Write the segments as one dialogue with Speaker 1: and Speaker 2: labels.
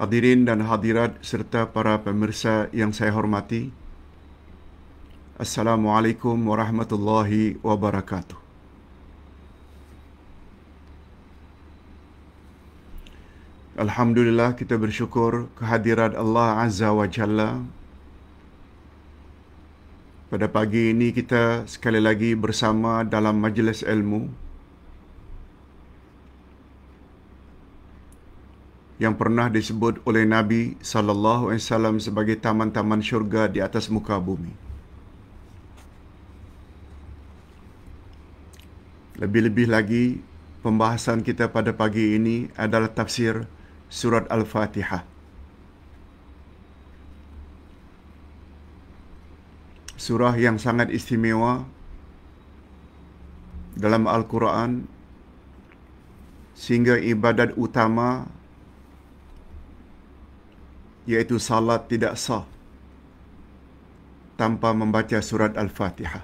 Speaker 1: hadirin dan hadirat serta para pemirsa yang saya hormati. Assalamualaikum warahmatullahi wabarakatuh. Alhamdulillah kita bersyukur kehadiran Allah Azza wa Jalla. Pada pagi ini kita sekali lagi bersama dalam majlis ilmu. yang pernah disebut oleh Nabi sallallahu alaihi wasallam sebagai taman-taman syurga di atas muka bumi. Lebih-lebih lagi pembahasan kita pada pagi ini adalah tafsir surat Al-Fatihah. Surah yang sangat istimewa dalam Al-Quran sehingga ibadat utama iaitu salat tidak sah tanpa membaca surat Al-Fatihah.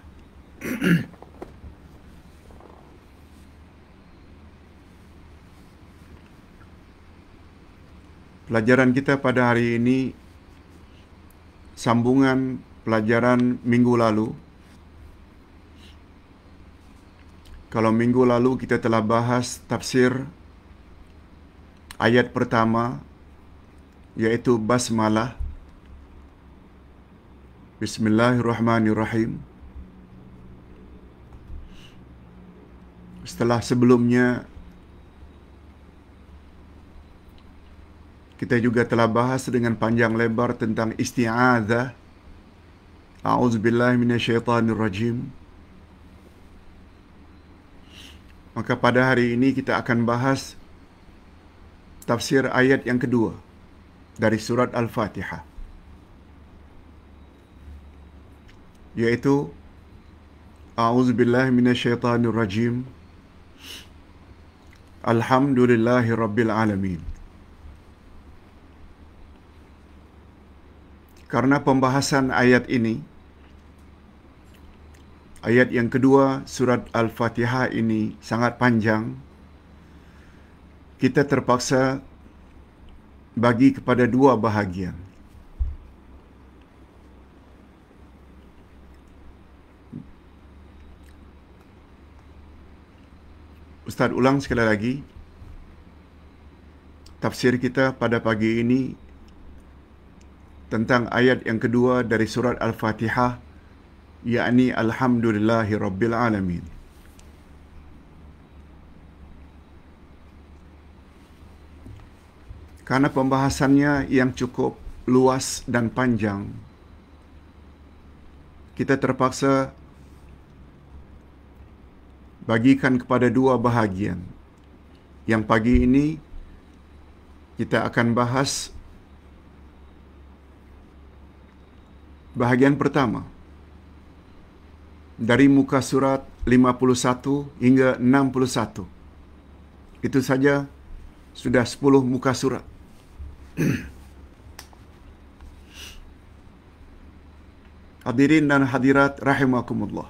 Speaker 1: pelajaran kita pada hari ini sambungan pelajaran minggu lalu. Kalau minggu lalu kita telah bahas tafsir ayat pertama iaitu basmalah Bismillahirrahmanirrahim Setelah sebelumnya kita juga telah bahas dengan panjang lebar tentang isti'adzah A'udzubillahi minasyaitonirrajim Maka pada hari ini kita akan bahas tafsir ayat yang kedua dari surat Al-Fatihah yaitu A'udzubillahi minasyaitonirrajim Alhamdulillahi rabbil alamin Karena pembahasan ayat ini Ayat yang kedua surat Al-Fatihah ini sangat panjang kita terpaksa bagi kepada dua bahagian. Ustaz ulang sekali lagi. Tafsir kita pada pagi ini tentang ayat yang kedua dari surat Al-Fatihah yakni alhamdulillahirabbil alamin. Karena pembahasannya yang cukup luas dan panjang. Kita terpaksa bagikan kepada dua bahagian. Yang pagi ini kita akan bahas bahagian pertama dari muka surat 51 hingga 61. Itu saja sudah 10 muka surat. Hadirin dan hadirat rahimakumullah.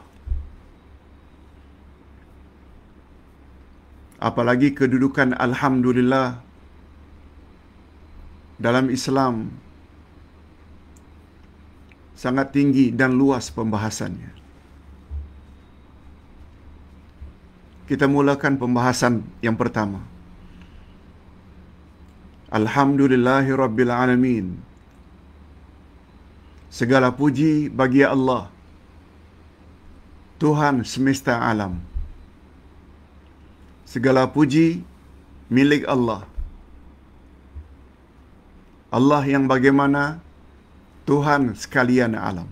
Speaker 1: Apalagi kedudukan alhamdulillah dalam Islam sangat tinggi dan luas pembahasannya. Kita mulakan pembahasan yang pertama. Alhamdulillahi Segala puji bagi Allah Tuhan semesta alam Segala puji milik Allah Allah yang bagaimana Tuhan sekalian alam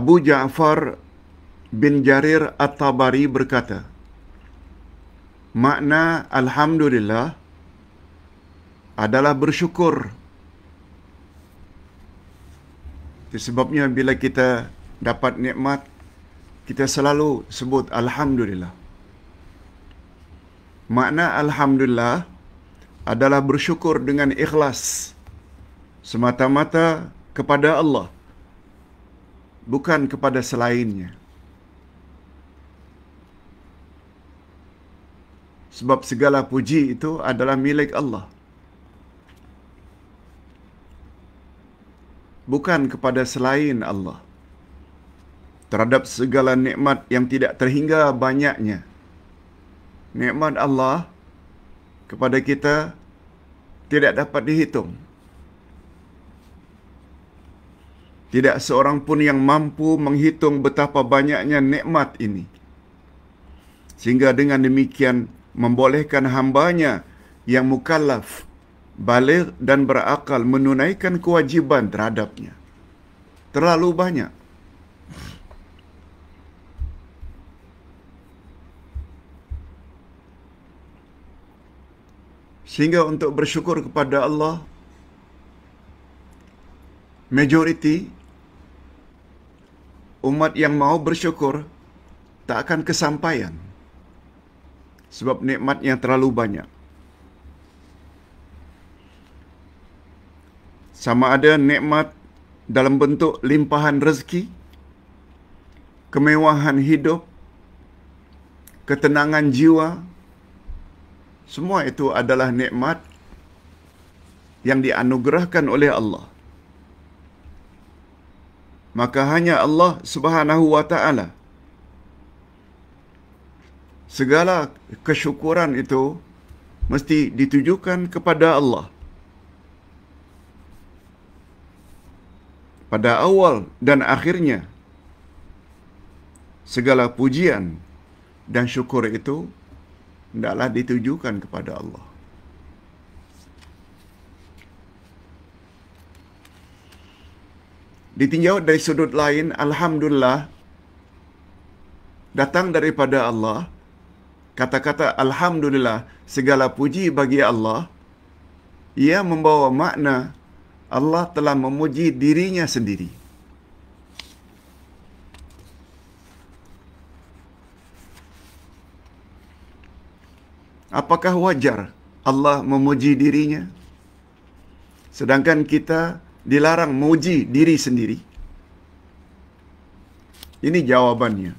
Speaker 1: Abu Ja'far bin Jarir At-Tabari berkata, Makna Alhamdulillah adalah bersyukur. Sebabnya bila kita dapat nikmat, kita selalu sebut Alhamdulillah. Makna Alhamdulillah adalah bersyukur dengan ikhlas semata-mata kepada Allah, bukan kepada selainnya. Sebab segala puji itu adalah milik Allah. Bukan kepada selain Allah. Terhadap segala nikmat yang tidak terhingga banyaknya. Nikmat Allah kepada kita tidak dapat dihitung. Tidak seorang pun yang mampu menghitung betapa banyaknya nikmat ini. Sehingga dengan demikian, membolehkan hambanya yang mukallaf, balik dan berakal menunaikan kewajiban terhadapnya. Terlalu banyak. Sehingga untuk bersyukur kepada Allah, majoriti umat yang mau bersyukur tak akan kesampaian sebab nikmat yang terlalu banyak. Sama ada nikmat dalam bentuk limpahan rezeki, kemewahan hidup, ketenangan jiwa, semua itu adalah nikmat yang dianugerahkan oleh Allah. Maka hanya Allah Subhanahu wa taala segala kesyukuran itu mesti ditujukan kepada Allah. Pada awal dan akhirnya, segala pujian dan syukur itu tidaklah ditujukan kepada Allah. Ditinjau dari sudut lain, Alhamdulillah, datang daripada Allah, kata-kata Alhamdulillah, segala puji bagi Allah, ia membawa makna Allah telah memuji dirinya sendiri. Apakah wajar Allah memuji dirinya? Sedangkan kita dilarang memuji diri sendiri. Ini jawabannya.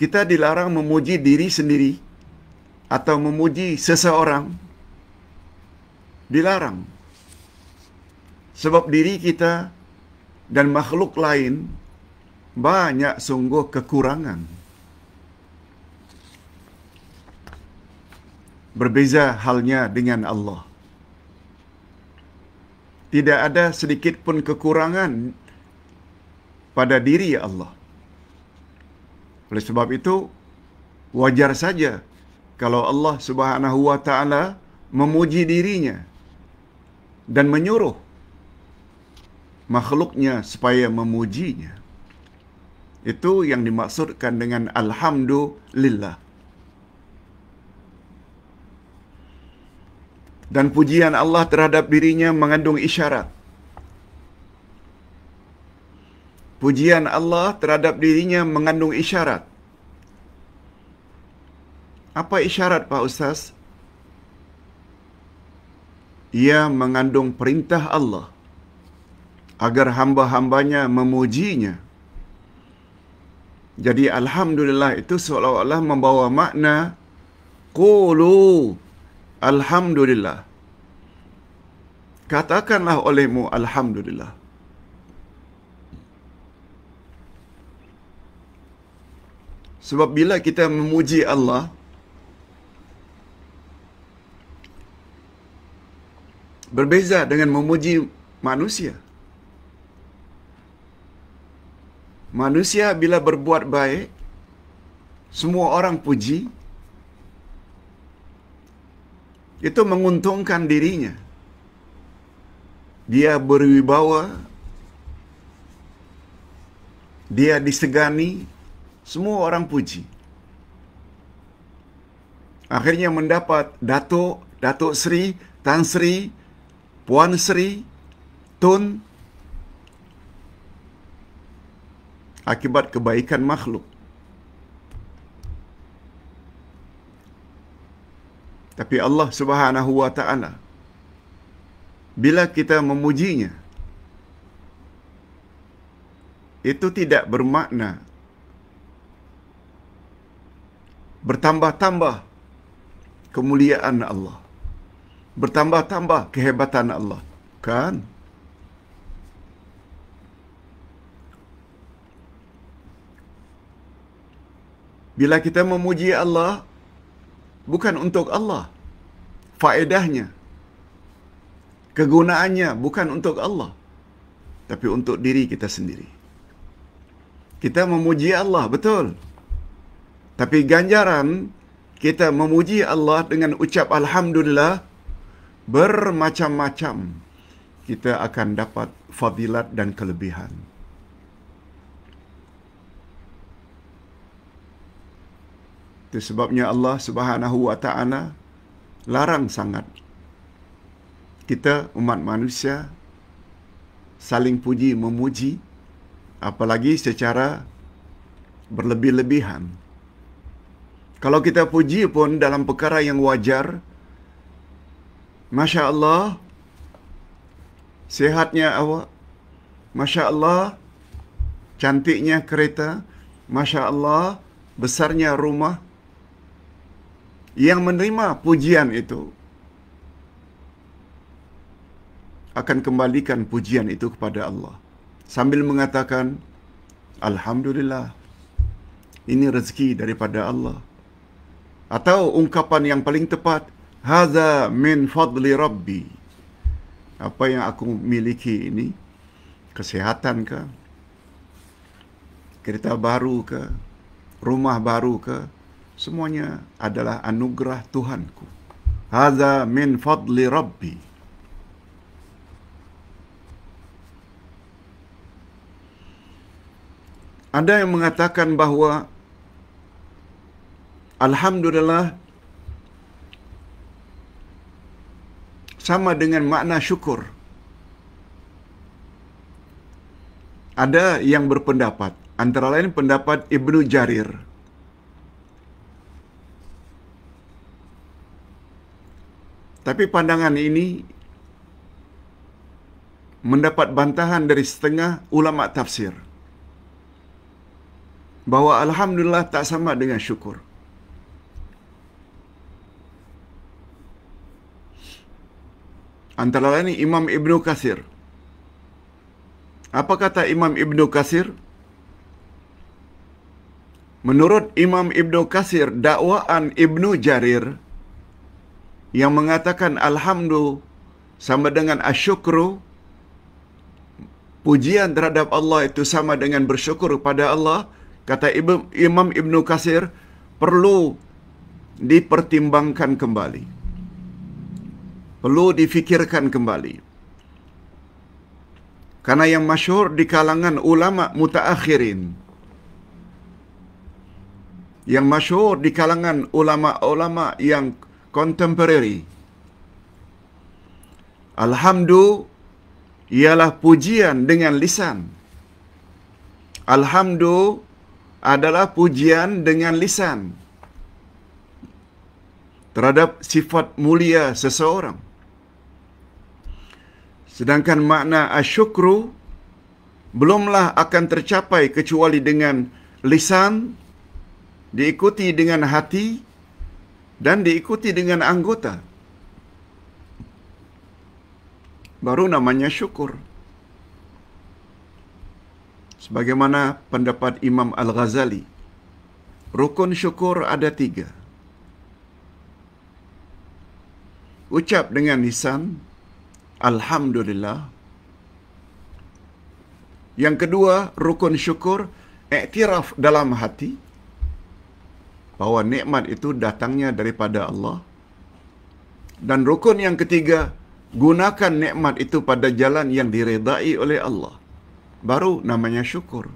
Speaker 1: kita dilarang memuji diri sendiri atau memuji seseorang dilarang sebab diri kita dan makhluk lain banyak sungguh kekurangan berbeza halnya dengan Allah tidak ada sedikit pun kekurangan pada diri Allah oleh sebab itu, wajar saja kalau Allah Subhanahu wa taala memuji dirinya dan menyuruh makhluknya supaya memujinya. Itu yang dimaksudkan dengan alhamdulillah. Dan pujian Allah terhadap dirinya mengandung isyarat pujian Allah terhadap dirinya mengandung isyarat. Apa isyarat Pak Ustaz? Ia mengandung perintah Allah agar hamba-hambanya memujinya. Jadi Alhamdulillah itu seolah-olah membawa makna Kulu Alhamdulillah Katakanlah olehmu Alhamdulillah Sebab bila kita memuji Allah, berbeza dengan memuji manusia. Manusia bila berbuat baik, semua orang puji, itu menguntungkan dirinya. Dia berwibawa, dia disegani, semua orang puji. Akhirnya mendapat Datuk, Datuk Seri, Tan Seri, Puan Seri, Tun. Akibat kebaikan makhluk. Tapi Allah subhanahu wa ta'ala Bila kita memujinya Itu tidak bermakna bertambah-tambah kemuliaan Allah. Bertambah-tambah kehebatan Allah. Kan? Bila kita memuji Allah, bukan untuk Allah. Faedahnya, kegunaannya bukan untuk Allah. Tapi untuk diri kita sendiri. Kita memuji Allah, betul. Tapi ganjaran kita memuji Allah dengan ucap Alhamdulillah bermacam-macam kita akan dapat fadilat dan kelebihan. Itu sebabnya Allah subhanahu wa ta'ala larang sangat kita umat manusia saling puji memuji apalagi secara berlebih-lebihan. Kalau kita puji pun dalam perkara yang wajar, Masya Allah, sehatnya awak. Masya Allah, cantiknya kereta. Masya Allah, besarnya rumah. Yang menerima pujian itu, akan kembalikan pujian itu kepada Allah. Sambil mengatakan, Alhamdulillah, ini rezeki daripada Allah atau ungkapan yang paling tepat hadza min fadli rabbi apa yang aku miliki ini kesehatan ke kereta baru ke rumah baru ke semuanya adalah anugerah Tuhanku hadza min fadli rabbi Ada yang mengatakan bahawa Alhamdulillah sama dengan makna syukur. Ada yang berpendapat, antara lain pendapat Ibnu Jarir. Tapi pandangan ini mendapat bantahan dari setengah ulama tafsir bahwa alhamdulillah tak sama dengan syukur. Antara lain Imam Ibn Qasir. Apa kata Imam Ibn Qasir? Menurut Imam Ibn Qasir, dakwaan Ibn Jarir yang mengatakan Alhamdulillah sama dengan asyukru, pujian terhadap Allah itu sama dengan bersyukur kepada Allah, kata Imam Ibn Qasir perlu dipertimbangkan Kembali perlu difikirkan kembali. Karena yang masyhur di kalangan ulama mutaakhirin yang masyhur di kalangan ulama-ulama yang contemporary alhamdulillah ialah pujian dengan lisan. Alhamdulillah adalah pujian dengan lisan terhadap sifat mulia seseorang. Sedangkan makna asyukru belumlah akan tercapai kecuali dengan lisan, diikuti dengan hati dan diikuti dengan anggota. Baru namanya syukur. Sebagaimana pendapat Imam Al-Ghazali, rukun syukur ada tiga. Ucap dengan lisan, Alhamdulillah. Yang kedua, rukun syukur, iktiraf dalam hati bahawa nikmat itu datangnya daripada Allah. Dan rukun yang ketiga, gunakan nikmat itu pada jalan yang diredai oleh Allah. Baru namanya syukur.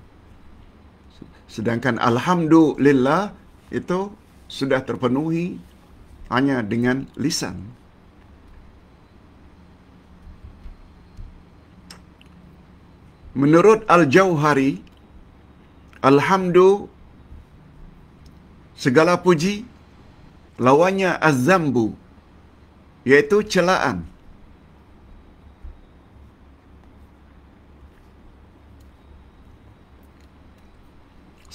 Speaker 1: Sedangkan Alhamdulillah itu sudah terpenuhi hanya dengan lisan. Menurut Al-Jauhari, Alhamdulillah, segala puji, lawannya Az-Zambu, iaitu celaan.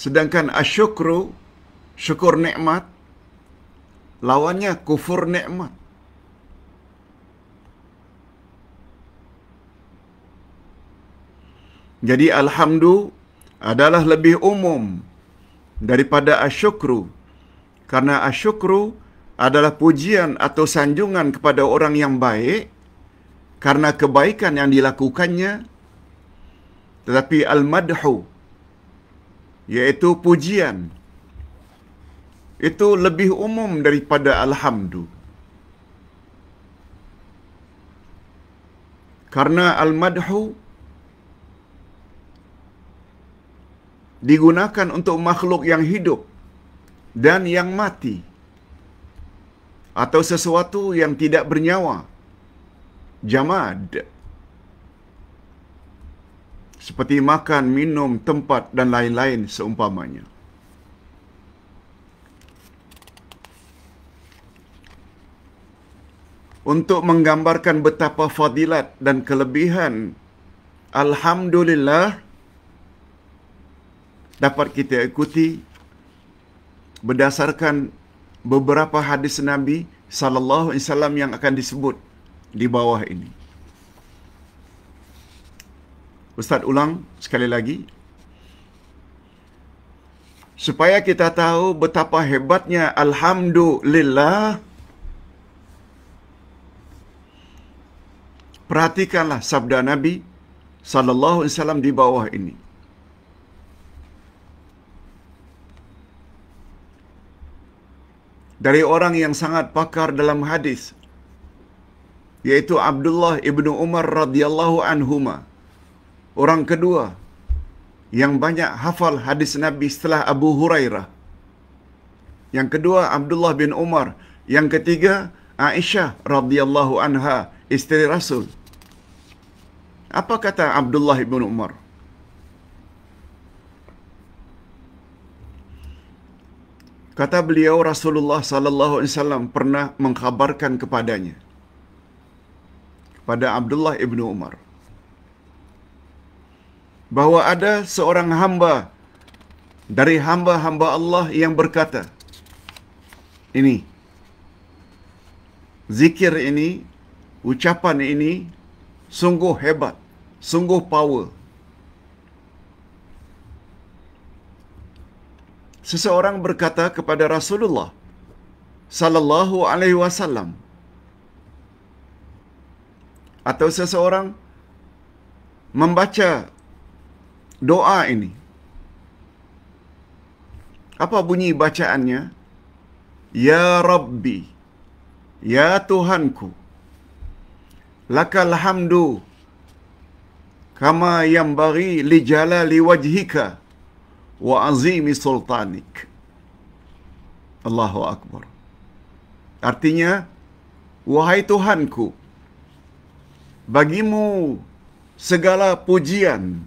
Speaker 1: Sedangkan Asyukru, syukur nikmat, lawannya kufur nikmat. Jadi alhamdu adalah lebih umum daripada Asyukru. Karena Asyukru adalah pujian atau sanjungan kepada orang yang baik karena kebaikan yang dilakukannya. Tetapi Al-Madhu, iaitu pujian, itu lebih umum daripada alhamdu, Karena Al-Madhu digunakan untuk makhluk yang hidup dan yang mati atau sesuatu yang tidak bernyawa jamad seperti makan, minum, tempat dan lain-lain seumpamanya untuk menggambarkan betapa fadilat dan kelebihan alhamdulillah dapat kita ikuti berdasarkan beberapa hadis Nabi sallallahu alaihi wasallam yang akan disebut di bawah ini. Ustaz ulang sekali lagi. Supaya kita tahu betapa hebatnya alhamdulillah. Perhatikanlah sabda Nabi sallallahu alaihi wasallam di bawah ini. dari orang yang sangat pakar dalam hadis yaitu Abdullah ibnu Umar radhiyallahu anhu ma. orang kedua yang banyak hafal hadis Nabi setelah Abu Hurairah yang kedua Abdullah bin Umar yang ketiga Aisyah radhiyallahu anha isteri Rasul apa kata Abdullah ibnu Umar Kata beliau Rasulullah sallallahu alaihi wasallam pernah mengkhabarkan kepadanya pada Abdullah ibn Umar bahwa ada seorang hamba dari hamba-hamba Allah yang berkata ini zikir ini ucapan ini sungguh hebat sungguh power seseorang berkata kepada Rasulullah sallallahu alaihi wasallam atau seseorang membaca doa ini apa bunyi bacaannya ya rabbi ya tuhanku lakal hamdu kama yambari bagi li jalali wajhika وعظيم سلطانك الله أكبر artinya wahai Tuhanku bagimu segala pujian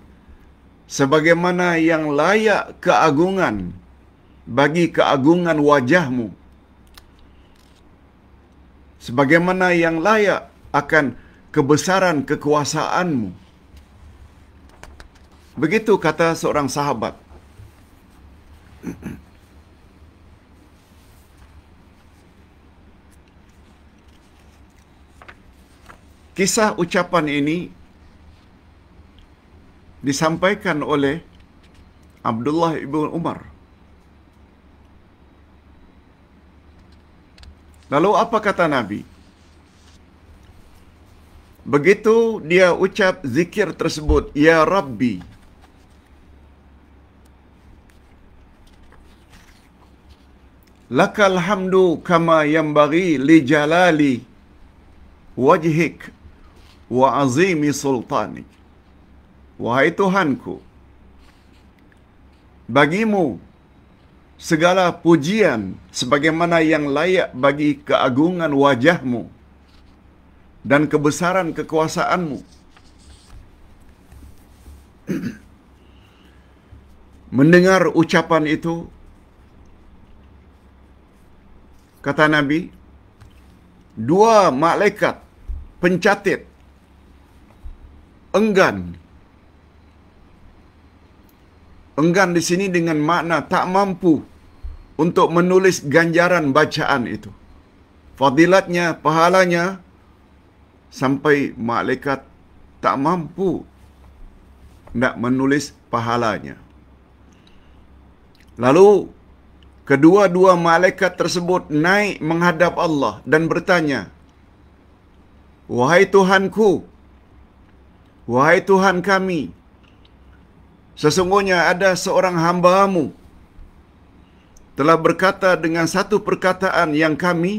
Speaker 1: sebagaimana yang layak keagungan bagi keagungan wajahmu sebagaimana yang layak akan kebesaran kekuasaanmu begitu kata seorang sahabat Kisah ucapan ini disampaikan oleh Abdullah ibn Umar. Lalu apa kata Nabi? Begitu dia ucap zikir tersebut, Ya Rabbi, lakal hamdu kama yambari li jalali wajhik wa azimi sultanik. Wahai Tuhanku, bagimu segala pujian sebagaimana yang layak bagi keagungan wajahmu dan kebesaran kekuasaanmu. Mendengar ucapan itu, kata Nabi, dua malaikat pencatit enggan. Enggan di sini dengan makna tak mampu untuk menulis ganjaran bacaan itu. Fadilatnya, pahalanya sampai malaikat tak mampu nak menulis pahalanya. Lalu Kedua-dua malaikat tersebut naik menghadap Allah dan bertanya, Wahai Tuhanku, Wahai Tuhan kami, sesungguhnya ada seorang hambamu telah berkata dengan satu perkataan yang kami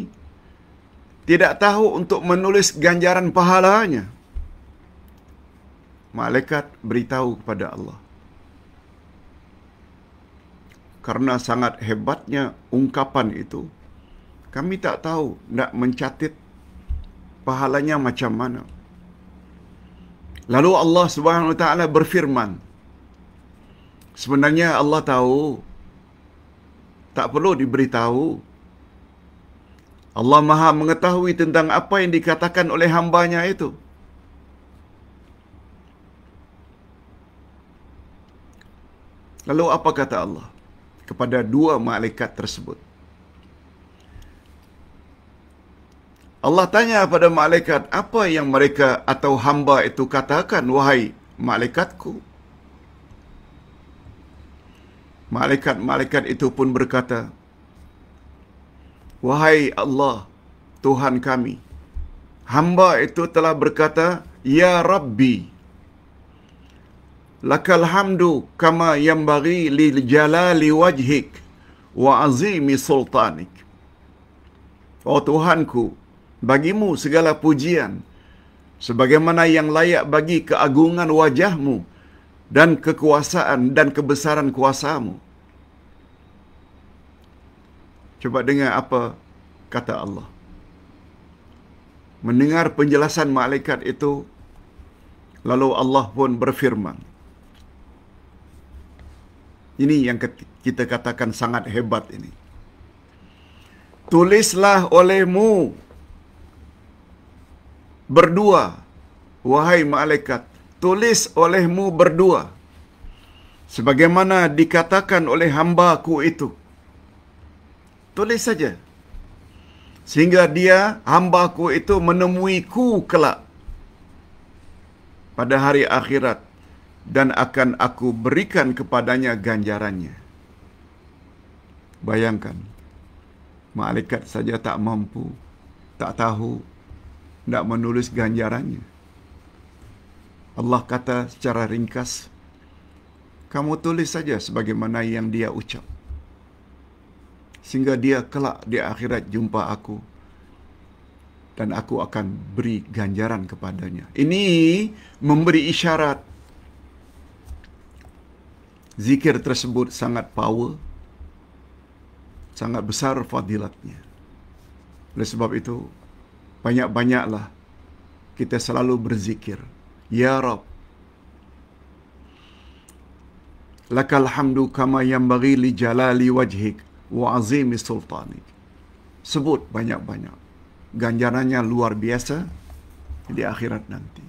Speaker 1: tidak tahu untuk menulis ganjaran pahalanya. Malaikat beritahu kepada Allah. Karena sangat hebatnya ungkapan itu, kami tak tahu nak mencatat pahalanya macam mana. Lalu Allah Subhanahu Wa Taala berfirman, sebenarnya Allah tahu, tak perlu diberitahu. Allah Maha mengetahui tentang apa yang dikatakan oleh hambanya itu. Lalu apa kata Allah? kepada dua malaikat tersebut. Allah tanya kepada malaikat, apa yang mereka atau hamba itu katakan, wahai malaikatku? Malaikat-malaikat itu pun berkata, Wahai Allah, Tuhan kami, hamba itu telah berkata, Ya Rabbi, lakal hamdu kama yambari li jalali wajhik wa azimi sultanik. Oh Tuhanku, bagimu segala pujian sebagaimana yang layak bagi keagungan wajahmu dan kekuasaan dan kebesaran kuasamu. Coba dengar apa kata Allah. Mendengar penjelasan malaikat itu, lalu Allah pun berfirman. Ini yang kita katakan sangat hebat ini. Tulislah olehmu berdua, wahai malaikat. Tulis olehmu berdua. Sebagaimana dikatakan oleh hambaku itu. Tulis saja. Sehingga dia, hambaku itu menemuiku kelak. Pada hari akhirat dan akan aku berikan kepadanya ganjarannya. Bayangkan, malaikat saja tak mampu, tak tahu, tak menulis ganjarannya. Allah kata secara ringkas, kamu tulis saja sebagaimana yang dia ucap. Sehingga dia kelak di akhirat jumpa aku dan aku akan beri ganjaran kepadanya. Ini memberi isyarat zikir tersebut sangat power, sangat besar fadilatnya. Oleh sebab itu, banyak-banyaklah kita selalu berzikir. Ya Rab, lakal hamdu kama yang bagi li jalali wajhik wa azimi sultanik. Sebut banyak-banyak. Ganjarannya luar biasa di akhirat nanti.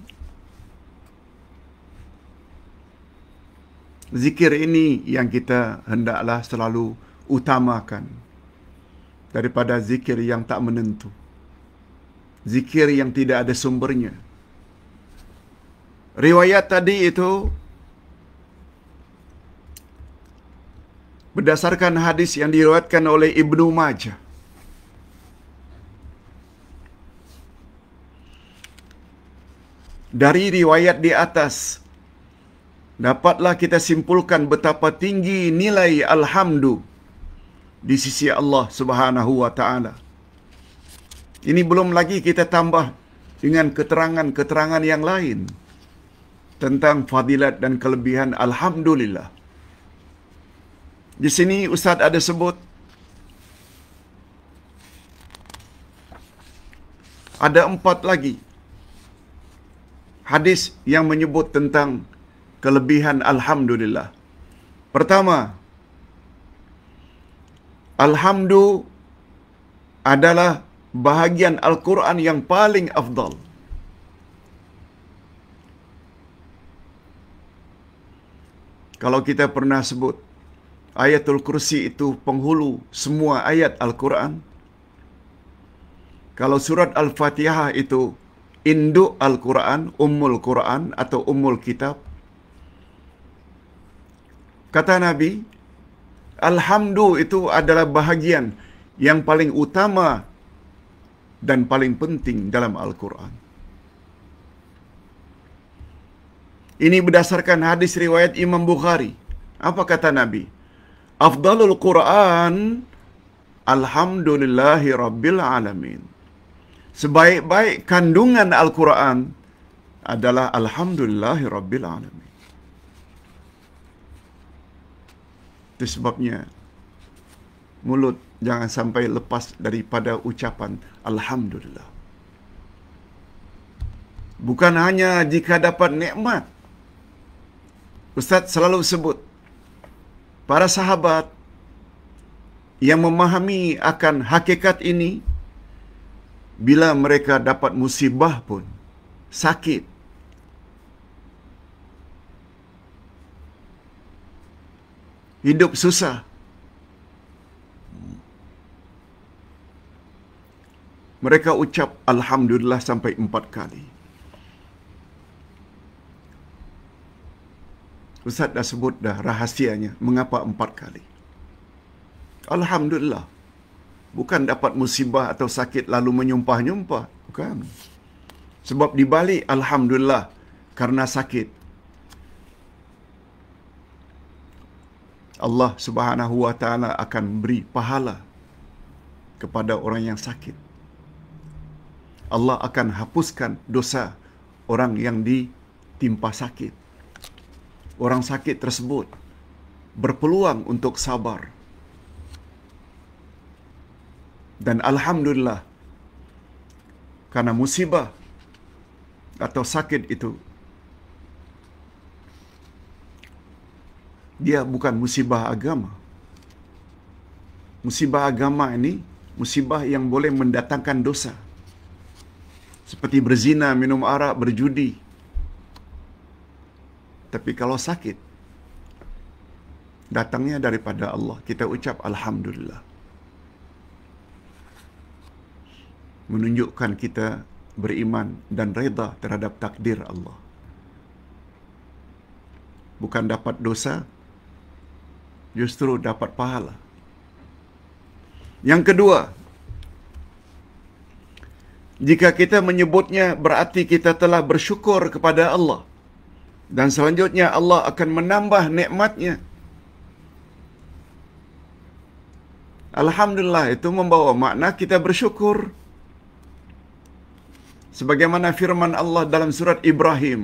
Speaker 1: zikir ini yang kita hendaklah selalu utamakan daripada zikir yang tak menentu. Zikir yang tidak ada sumbernya. Riwayat tadi itu berdasarkan hadis yang diriwayatkan oleh Ibnu Majah. Dari riwayat di atas dapatlah kita simpulkan betapa tinggi nilai alhamdu di sisi Allah Subhanahu wa taala. Ini belum lagi kita tambah dengan keterangan-keterangan yang lain tentang fadilat dan kelebihan alhamdulillah. Di sini ustaz ada sebut ada empat lagi hadis yang menyebut tentang kelebihan alhamdulillah. Pertama, alhamdu adalah bahagian Al-Quran yang paling afdal. Kalau kita pernah sebut ayatul kursi itu penghulu semua ayat Al-Quran. Kalau surat Al-Fatihah itu induk Al-Quran, ummul Quran atau ummul kitab kata Nabi, Alhamdulillah itu adalah bahagian yang paling utama dan paling penting dalam Al-Quran. Ini berdasarkan hadis riwayat Imam Bukhari. Apa kata Nabi? Afdalul Quran, Alhamdulillahi Rabbil Alamin. Sebaik-baik kandungan Al-Quran adalah Alhamdulillahi Rabbil Alamin. Itu sebabnya mulut jangan sampai lepas daripada ucapan Alhamdulillah. Bukan hanya jika dapat nikmat. Ustaz selalu sebut, para sahabat yang memahami akan hakikat ini, bila mereka dapat musibah pun, sakit, hidup susah. Mereka ucap Alhamdulillah sampai empat kali. Ustaz dah sebut dah rahasianya. Mengapa empat kali? Alhamdulillah. Bukan dapat musibah atau sakit lalu menyumpah-nyumpah. Bukan. Sebab di balik Alhamdulillah karena sakit. Allah Subhanahu wa taala akan beri pahala kepada orang yang sakit. Allah akan hapuskan dosa orang yang ditimpa sakit. Orang sakit tersebut berpeluang untuk sabar. Dan alhamdulillah karena musibah atau sakit itu dia bukan musibah agama. Musibah agama ini musibah yang boleh mendatangkan dosa. Seperti berzina, minum arak, berjudi. Tapi kalau sakit, datangnya daripada Allah. Kita ucap Alhamdulillah. Menunjukkan kita beriman dan reda terhadap takdir Allah. Bukan dapat dosa, justru dapat pahala. Yang kedua, jika kita menyebutnya berarti kita telah bersyukur kepada Allah. Dan selanjutnya Allah akan menambah nikmatnya. Alhamdulillah itu membawa makna kita bersyukur. Sebagaimana firman Allah dalam surat Ibrahim.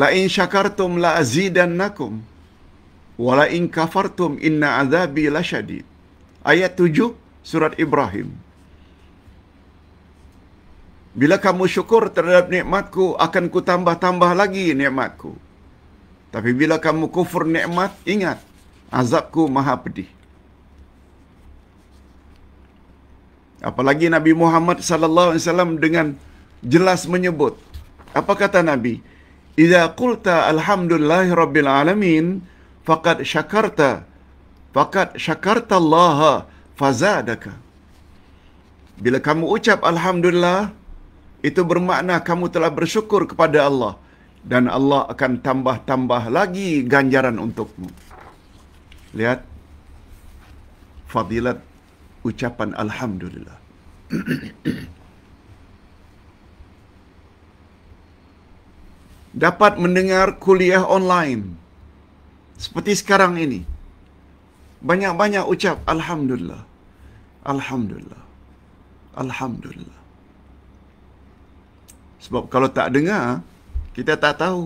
Speaker 1: La in syakartum la azidannakum wa la in kafartum inna azabi lasyadid. Ayat 7 surat Ibrahim. Bila kamu syukur terhadap nikmatku, akan ku tambah-tambah lagi nikmatku. Tapi bila kamu kufur nikmat, ingat, azabku maha pedih. Apalagi Nabi Muhammad sallallahu alaihi wasallam dengan jelas menyebut apa kata Nabi? Iza kulta alhamdulillahi rabbil alamin Fakat syakarta Fakat syakarta Allah Fazadaka Bila kamu ucap Alhamdulillah Itu bermakna kamu telah bersyukur kepada Allah Dan Allah akan tambah-tambah lagi ganjaran untukmu Lihat Fadilat ucapan Alhamdulillah dapat mendengar kuliah online seperti sekarang ini. Banyak-banyak ucap alhamdulillah. Alhamdulillah. Alhamdulillah. Sebab kalau tak dengar, kita tak tahu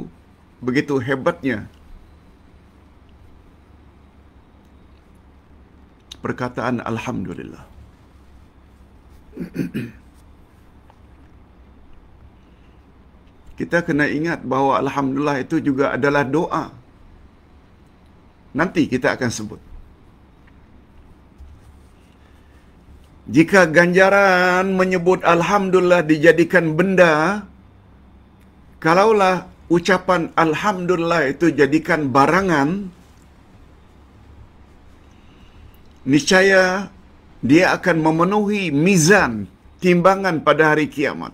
Speaker 1: begitu hebatnya perkataan alhamdulillah. kita kena ingat bahawa Alhamdulillah itu juga adalah doa. Nanti kita akan sebut. Jika ganjaran menyebut Alhamdulillah dijadikan benda, kalaulah ucapan Alhamdulillah itu jadikan barangan, niscaya dia akan memenuhi mizan timbangan pada hari kiamat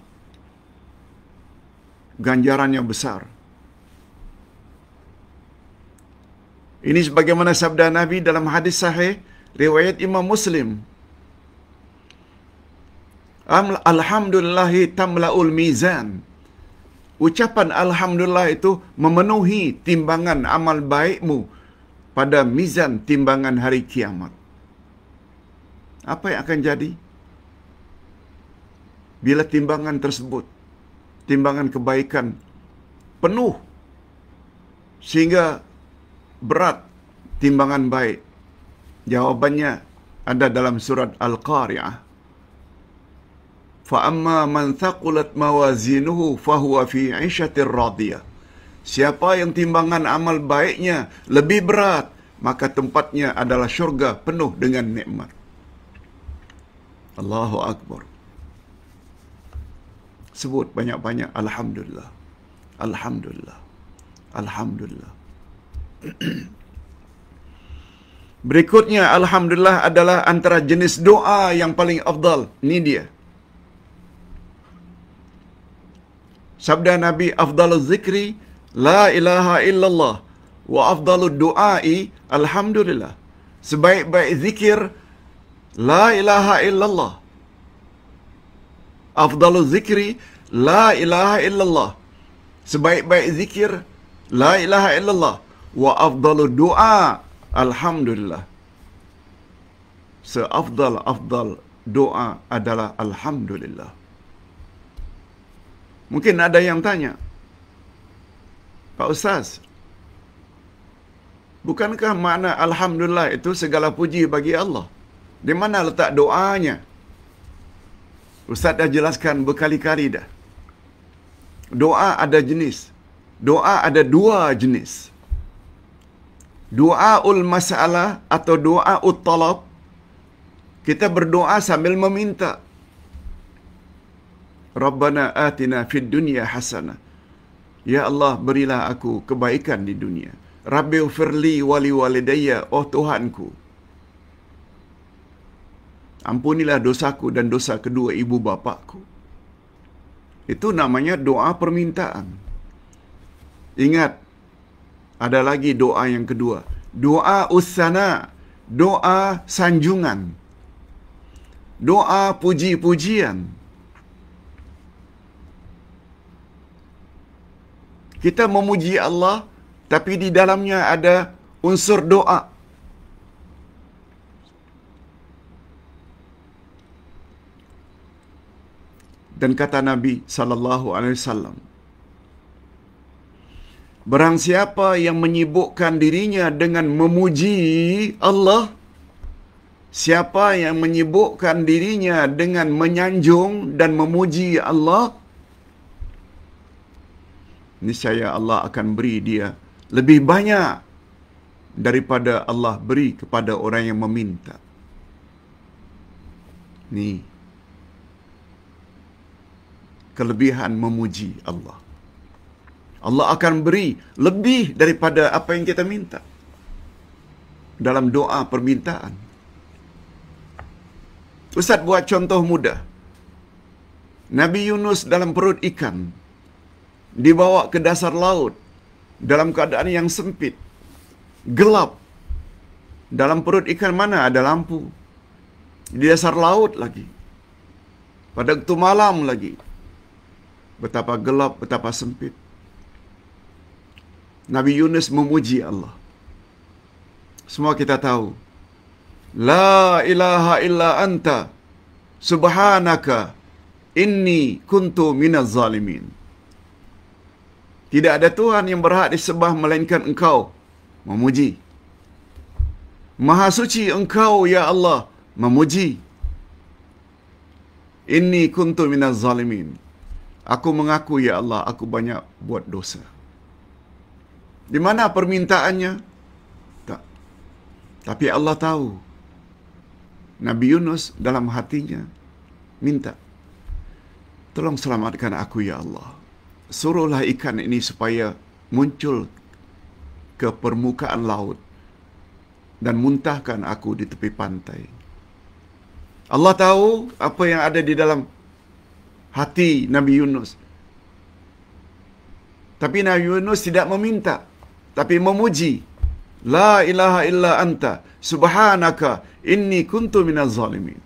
Speaker 1: ganjaran yang besar. Ini sebagaimana sabda Nabi dalam hadis sahih riwayat Imam Muslim. Alhamdulillahi tamla'ul mizan. Ucapan Alhamdulillah itu memenuhi timbangan amal baikmu pada mizan timbangan hari kiamat. Apa yang akan jadi? Bila timbangan tersebut timbangan kebaikan penuh sehingga berat timbangan baik? Jawabannya ada dalam surat Al-Qari'ah. Fa'amma man thaqulat mawazinuhu fahuwa fi ishatir radiyah. Siapa yang timbangan amal baiknya lebih berat, maka tempatnya adalah syurga penuh dengan nikmat. Allahu Akbar sebut banyak-banyak alhamdulillah. Alhamdulillah. Alhamdulillah. Berikutnya alhamdulillah adalah antara jenis doa yang paling afdal. Ini dia. Sabda Nabi afdalu zikri la ilaha illallah wa afdalu du'ai alhamdulillah. Sebaik-baik zikir la ilaha illallah afdalu zikri la ilaha illallah. Sebaik-baik zikir la ilaha illallah wa afdalu doa alhamdulillah. Seafdal afdal doa adalah alhamdulillah. Mungkin ada yang tanya. Pak Ustaz, bukankah makna alhamdulillah itu segala puji bagi Allah? Di mana letak doanya? Ustaz dah jelaskan berkali-kali dah. Doa ada jenis. Doa ada dua jenis. Doa ul masalah atau doa ul talab. Kita berdoa sambil meminta. Rabbana atina fid dunya hasana. Ya Allah berilah aku kebaikan di dunia. Rabbi firli wali walidayya oh Tuhanku. Ampunilah dosaku dan dosa kedua ibu bapakku. Itu namanya doa permintaan. Ingat, ada lagi doa yang kedua. Doa usana, doa sanjungan, doa puji-pujian. Kita memuji Allah, tapi di dalamnya ada unsur doa. dan kata Nabi sallallahu alaihi wasallam Barang siapa yang menyibukkan dirinya dengan memuji Allah Siapa yang menyibukkan dirinya dengan menyanjung dan memuji Allah niscaya Allah akan beri dia lebih banyak daripada Allah beri kepada orang yang meminta. Nih kelebihan memuji Allah. Allah akan beri lebih daripada apa yang kita minta. Dalam doa permintaan. Ustaz buat contoh mudah. Nabi Yunus dalam perut ikan dibawa ke dasar laut dalam keadaan yang sempit, gelap. Dalam perut ikan mana ada lampu? Di dasar laut lagi. Pada waktu malam lagi, betapa gelap, betapa sempit. Nabi Yunus memuji Allah. Semua kita tahu. La ilaha illa anta subhanaka inni kuntu minaz zalimin. Tidak ada Tuhan yang berhak disembah melainkan engkau. Memuji. Maha suci engkau ya Allah. Memuji. Ini kuntu minaz zalimin. Aku mengaku ya Allah aku banyak buat dosa. Di mana permintaannya? Tak. Tapi Allah tahu. Nabi Yunus dalam hatinya minta. Tolong selamatkan aku ya Allah. Suruhlah ikan ini supaya muncul ke permukaan laut dan muntahkan aku di tepi pantai. Allah tahu apa yang ada di dalam hati Nabi Yunus. Tapi Nabi Yunus tidak meminta, tapi memuji. La ilaha illa anta subhanaka inni kuntu minaz zalimin.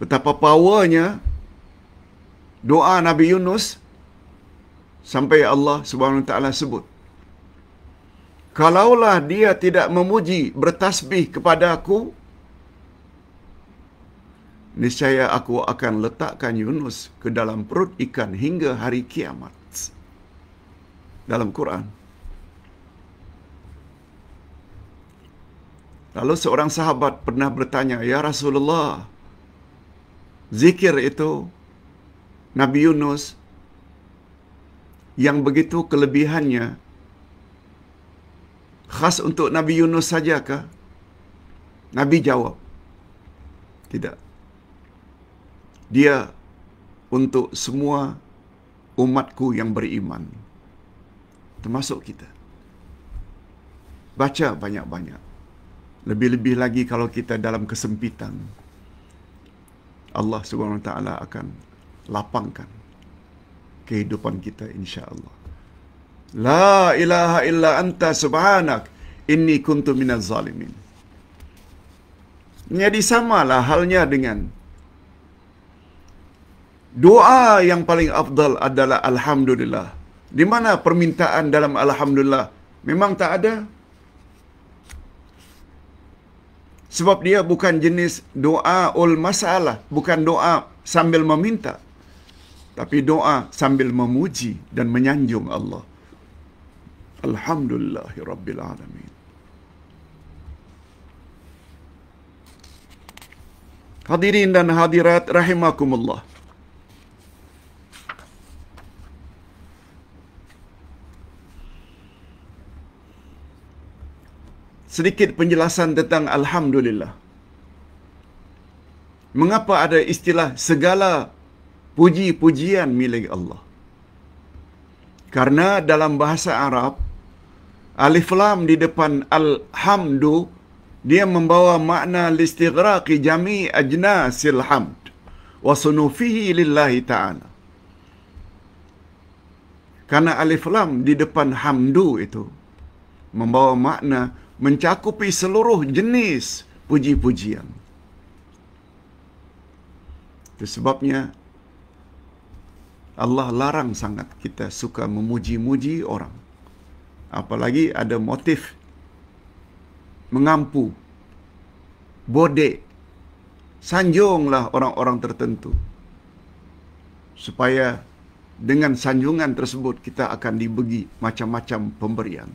Speaker 1: Betapa powernya doa Nabi Yunus sampai Allah Subhanahu taala sebut. Kalaulah dia tidak memuji bertasbih kepada aku, Niscaya aku akan letakkan Yunus ke dalam perut ikan hingga hari kiamat. Dalam Quran. Lalu seorang sahabat pernah bertanya, Ya Rasulullah, zikir itu Nabi Yunus yang begitu kelebihannya khas untuk Nabi Yunus sajakah? Nabi jawab, tidak dia untuk semua umatku yang beriman termasuk kita baca banyak-banyak lebih-lebih lagi kalau kita dalam kesempitan Allah swt akan lapangkan kehidupan kita insya-Allah la ilaha illa anta subhanak inni kuntu minaz zalimin jadi samalah halnya dengan Doa yang paling afdal adalah Alhamdulillah. Di mana permintaan dalam Alhamdulillah? Memang tak ada. Sebab dia bukan jenis doa ul masalah. Bukan doa sambil meminta. Tapi doa sambil memuji dan menyanjung Allah. Alhamdulillahirrabbilalamin. Hadirin dan hadirat rahimakumullah. Alhamdulillah. sedikit penjelasan tentang alhamdulillah. Mengapa ada istilah segala puji-pujian milik Allah? Karena dalam bahasa Arab alif lam di depan alhamdu dia membawa makna listigraqi jami ajnasil hamd wa sunufihi lillahi ta'ala. Karena alif lam di depan hamdu itu membawa makna mencakupi seluruh jenis puji-pujian. Itu sebabnya Allah larang sangat kita suka memuji-muji orang. Apalagi ada motif mengampu, bodek, sanjunglah orang-orang tertentu. Supaya dengan sanjungan tersebut kita akan dibagi macam-macam pemberian.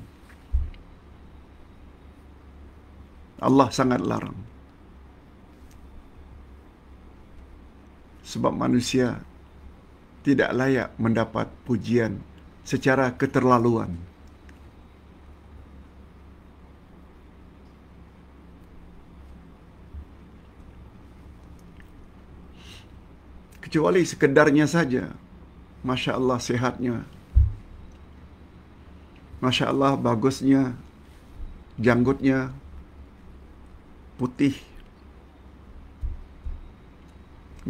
Speaker 1: Allah sangat larang. Sebab manusia tidak layak mendapat pujian secara keterlaluan. Kecuali sekedarnya saja, Masya Allah sehatnya, Masya Allah bagusnya, janggutnya, putih.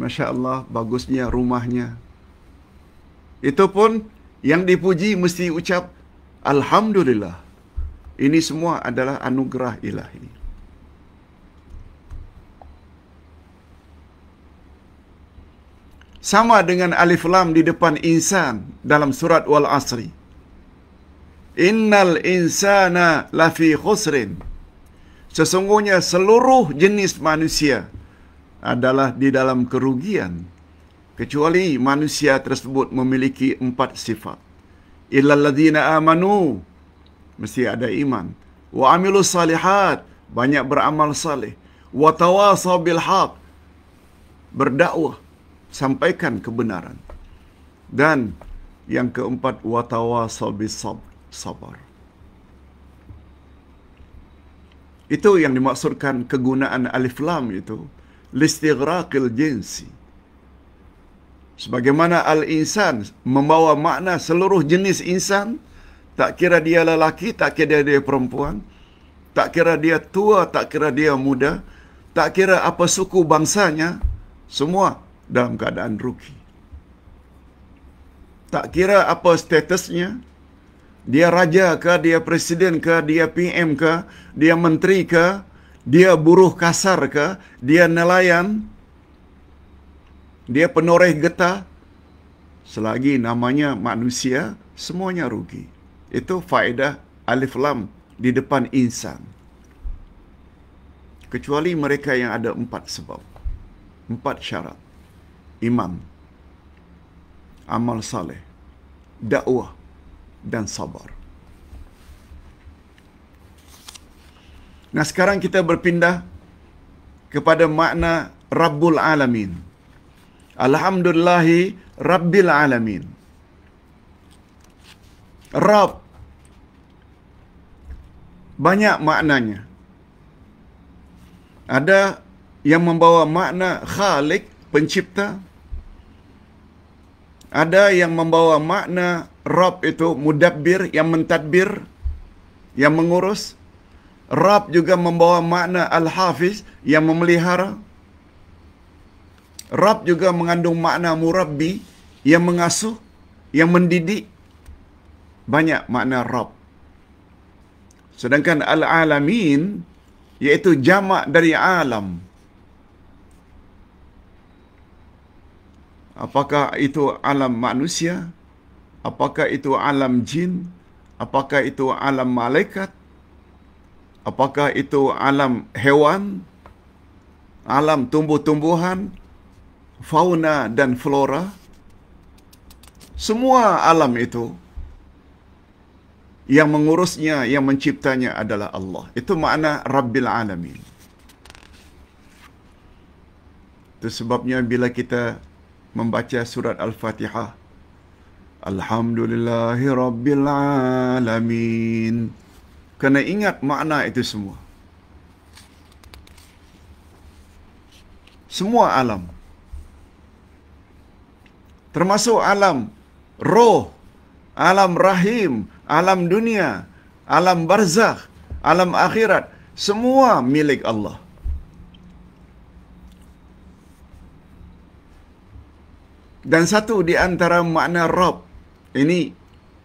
Speaker 1: Masya Allah, bagusnya rumahnya. Itu pun yang dipuji mesti ucap, Alhamdulillah. Ini semua adalah anugerah ilahi. Sama dengan alif lam di depan insan dalam surat wal asri. Innal insana lafi khusrin sesungguhnya seluruh jenis manusia adalah di dalam kerugian kecuali manusia tersebut memiliki empat sifat illal ladzina amanu mesti ada iman wa amilus salihat banyak beramal saleh wa tawasau bil haq berdakwah sampaikan kebenaran dan yang keempat wa tawasau bis sabr Itu yang dimaksudkan kegunaan alif lam itu. Listighraqil jinsi. Sebagaimana al-insan membawa makna seluruh jenis insan, tak kira dia lelaki, tak kira dia perempuan, tak kira dia tua, tak kira dia muda, tak kira apa suku bangsanya, semua dalam keadaan ruki. Tak kira apa statusnya, dia raja ke, dia presiden ke, dia PM ke, dia menteri ke, dia buruh kasar ke, dia nelayan, dia penoreh getah, selagi namanya manusia, semuanya rugi. Itu faedah alif lam di depan insan. Kecuali mereka yang ada empat sebab. Empat syarat. Iman. Amal saleh. Dakwah dan sabar. Nah sekarang kita berpindah kepada makna Rabbul Alamin. Alhamdulillahi Rabbil Alamin. Rabb. Banyak maknanya. Ada yang membawa makna Khalik, pencipta. Ada yang membawa makna Rob itu mudabbir yang mentadbir yang mengurus Rab juga membawa makna Al-Hafiz yang memelihara. Rab juga mengandung makna Murabbi yang mengasuh, yang mendidik. Banyak makna Rab. Sedangkan Al-Alamin iaitu jama' dari alam. Apakah itu alam manusia? Apakah itu alam jin? Apakah itu alam malaikat? Apakah itu alam hewan? Alam tumbuh-tumbuhan, fauna dan flora? Semua alam itu yang mengurusnya, yang menciptanya adalah Allah. Itu makna Rabbil Alamin. Itu sebabnya bila kita membaca surat Al-Fatihah, الحمد لله رب kena ingat makna itu semua semua alam termasuk alam roh alam rahim alam dunia alam barzakh alam akhirat semua milik Allah dan satu di antara makna rabb ini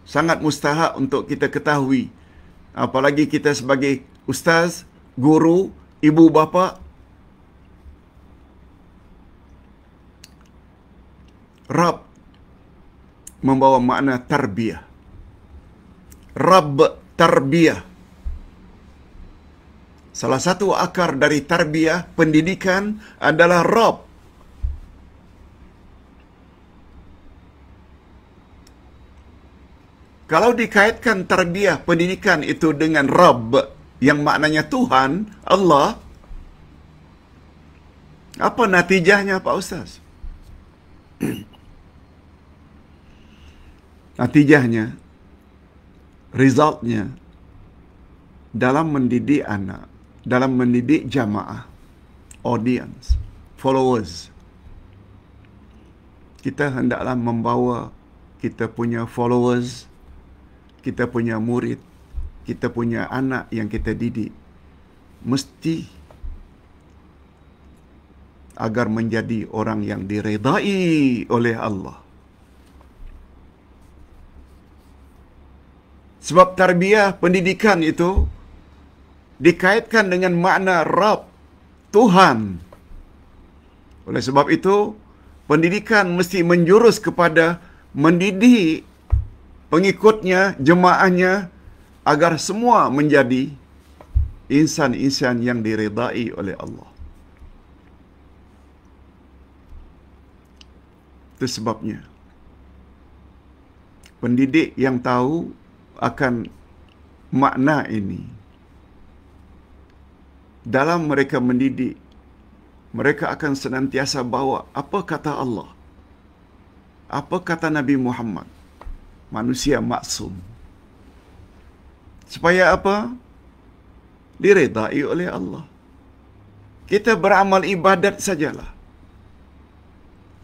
Speaker 1: sangat mustahak untuk kita ketahui. Apalagi kita sebagai ustaz, guru, ibu bapa. Rab membawa makna tarbiyah. Rab tarbiyah. Salah satu akar dari tarbiyah pendidikan adalah Rab. Kalau dikaitkan terbiah pendidikan itu dengan Rabb yang maknanya Tuhan, Allah, apa natijahnya Pak Ustaz? natijahnya, resultnya, dalam mendidik anak, dalam mendidik jamaah, audience, followers, kita hendaklah membawa kita punya followers, followers, kita punya murid, kita punya anak yang kita didik mesti agar menjadi orang yang diredai oleh Allah. Sebab tarbiyah pendidikan itu dikaitkan dengan makna Rab, Tuhan. Oleh sebab itu, pendidikan mesti menjurus kepada mendidik pengikutnya, jemaahnya agar semua menjadi insan-insan yang diridai oleh Allah. Itu sebabnya pendidik yang tahu akan makna ini dalam mereka mendidik mereka akan senantiasa bawa apa kata Allah apa kata Nabi Muhammad manusia maksum. Supaya apa? Diredai oleh Allah. Kita beramal ibadat sajalah.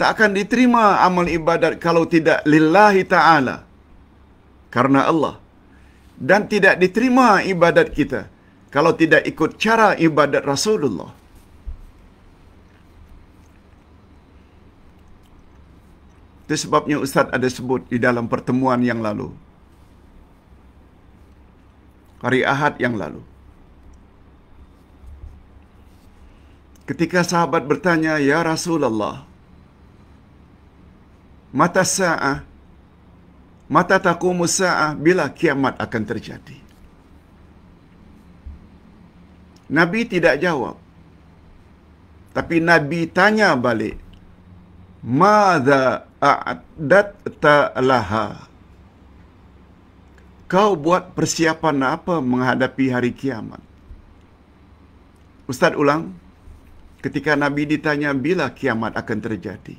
Speaker 1: Tak akan diterima amal ibadat kalau tidak lillahi ta'ala. Karena Allah. Dan tidak diterima ibadat kita kalau tidak ikut cara ibadat Rasulullah. Itu sebabnya Ustaz ada sebut di dalam pertemuan yang lalu. Hari Ahad yang lalu. Ketika sahabat bertanya, Ya Rasulullah, Mata sa'ah, Mata takumu sa'ah, Bila kiamat akan terjadi? Nabi tidak jawab. Tapi Nabi tanya balik, Mada a'adat ta'laha. Kau buat persiapan apa menghadapi hari kiamat? Ustaz ulang, ketika Nabi ditanya bila kiamat akan terjadi.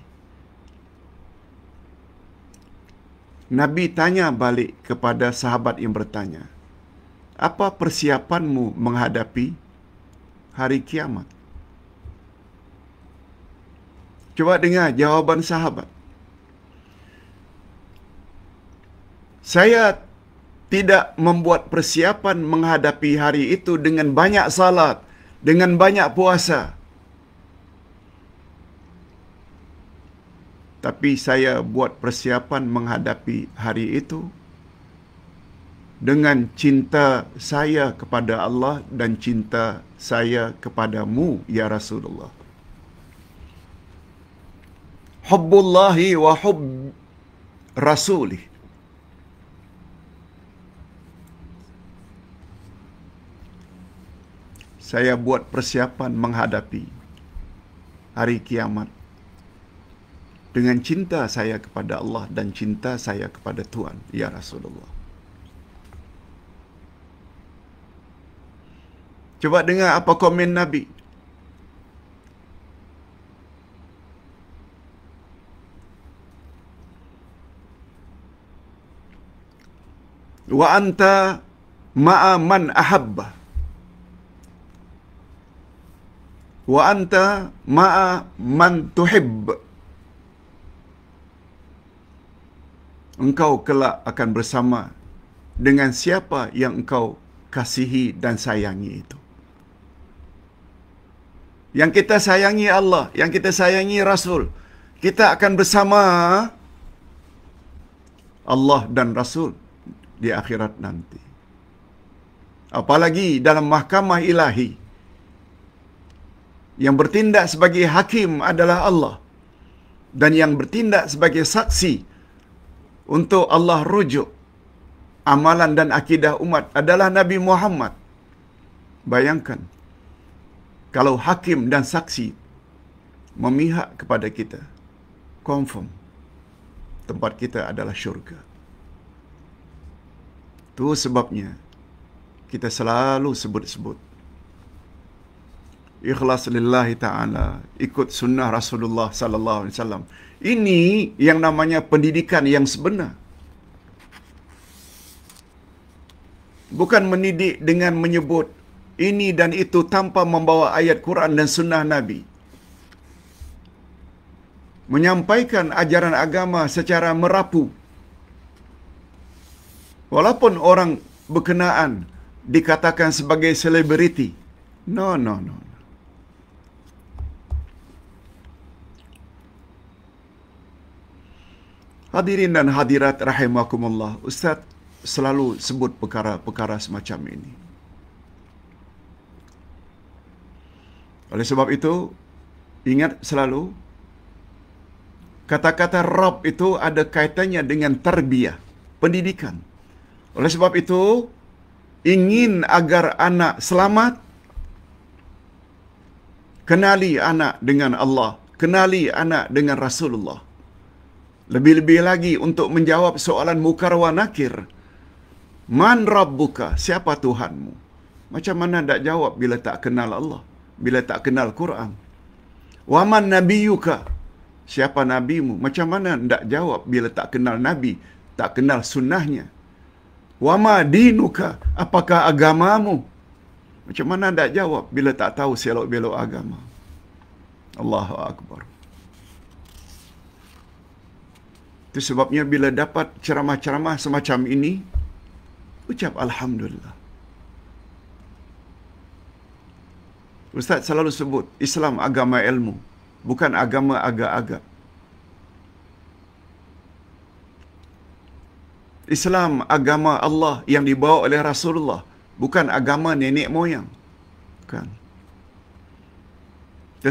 Speaker 1: Nabi tanya balik kepada sahabat yang bertanya, apa persiapanmu menghadapi hari kiamat? Coba dengar jawaban sahabat. Saya tidak membuat persiapan menghadapi hari itu dengan banyak salat, dengan banyak puasa. Tapi saya buat persiapan menghadapi hari itu dengan cinta saya kepada Allah dan cinta saya kepadamu, Ya Rasulullah. Hubbullahi wa hubb rasulih. saya buat persiapan menghadapi hari kiamat dengan cinta saya kepada Allah dan cinta saya kepada Tuhan ya Rasulullah Cuba dengar apa komen Nabi Wa anta ma'a man ahabbah wa anta ma'a man tuhib engkau kelak akan bersama dengan siapa yang engkau kasihi dan sayangi itu yang kita sayangi Allah yang kita sayangi Rasul kita akan bersama Allah dan Rasul di akhirat nanti apalagi dalam mahkamah ilahi yang bertindak sebagai hakim adalah Allah. Dan yang bertindak sebagai saksi untuk Allah rujuk amalan dan akidah umat adalah Nabi Muhammad. Bayangkan kalau hakim dan saksi memihak kepada kita, confirm tempat kita adalah syurga. Itu sebabnya kita selalu sebut-sebut ikhlas lillahi taala ikut sunnah Rasulullah sallallahu alaihi wasallam ini yang namanya pendidikan yang sebenar bukan mendidik dengan menyebut ini dan itu tanpa membawa ayat Quran dan sunnah Nabi menyampaikan ajaran agama secara merapu walaupun orang berkenaan dikatakan sebagai selebriti no no no Hadirin dan hadirat rahimakumullah, ustaz selalu sebut perkara-perkara semacam ini. Oleh sebab itu, ingat selalu kata-kata rob itu ada kaitannya dengan terbia, pendidikan. Oleh sebab itu, ingin agar anak selamat kenali anak dengan Allah, kenali anak dengan Rasulullah. Lebih-lebih lagi untuk menjawab soalan mukar wa nakir. Man rabbuka? Siapa Tuhanmu? Macam mana nak jawab bila tak kenal Allah? Bila tak kenal Quran? Wa man nabiyuka? Siapa nabimu? Macam mana nak jawab bila tak kenal nabi? Tak kenal sunnahnya? Wa ma dinuka? Apakah agamamu? Macam mana nak jawab bila tak tahu selok-belok agama? Allahu Akbar. Itu sebabnya bila dapat ceramah-ceramah semacam ini, ucap Alhamdulillah. Ustaz selalu sebut, Islam agama ilmu, bukan agama agak-agak. Islam agama Allah yang dibawa oleh Rasulullah, bukan agama nenek moyang. Bukan.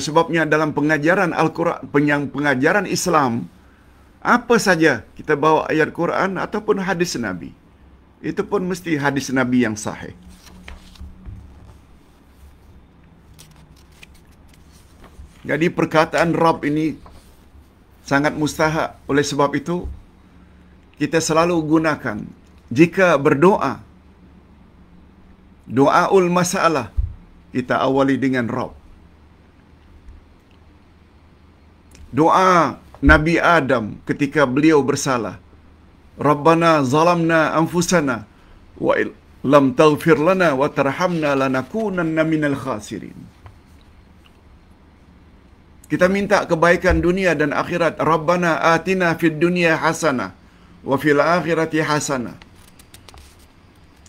Speaker 1: Sebabnya dalam pengajaran Al-Quran, pengajaran Islam, apa saja kita bawa ayat Quran ataupun hadis Nabi. Itu pun mesti hadis Nabi yang sahih. Jadi perkataan Rab ini sangat mustahak oleh sebab itu kita selalu gunakan jika berdoa doa ul masalah kita awali dengan Rab. Doa Nabi Adam ketika beliau bersalah. Rabbana zalamna anfusana wa lam taghfir lana wa tarhamna lanakunanna minal khasirin. Kita minta kebaikan dunia dan akhirat. Rabbana atina fid dunya hasanah wa fil akhirati hasanah.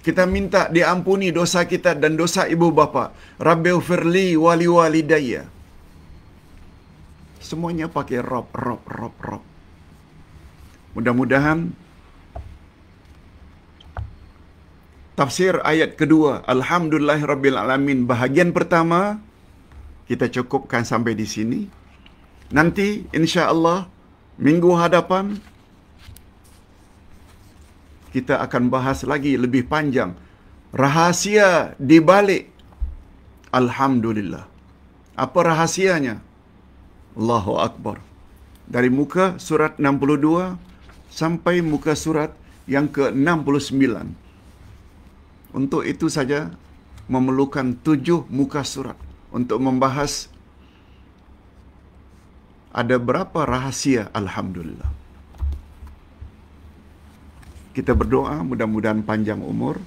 Speaker 1: Kita minta diampuni dosa kita dan dosa ibu bapa. Rabbighfirli wa liwalidayya. Wali semuanya pakai rob, rob, rob, rob. Mudah-mudahan tafsir ayat kedua Alhamdulillah Rabbil Alamin bahagian pertama kita cukupkan sampai di sini. Nanti insya Allah minggu hadapan kita akan bahas lagi lebih panjang rahasia di balik Alhamdulillah. Apa rahasianya? Allahu Akbar. Dari muka surat 62 sampai muka surat yang ke-69. Untuk itu saja memerlukan tujuh muka surat untuk membahas ada berapa rahasia Alhamdulillah. Kita berdoa mudah-mudahan panjang umur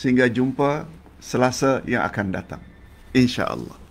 Speaker 1: sehingga jumpa selasa yang akan datang. InsyaAllah.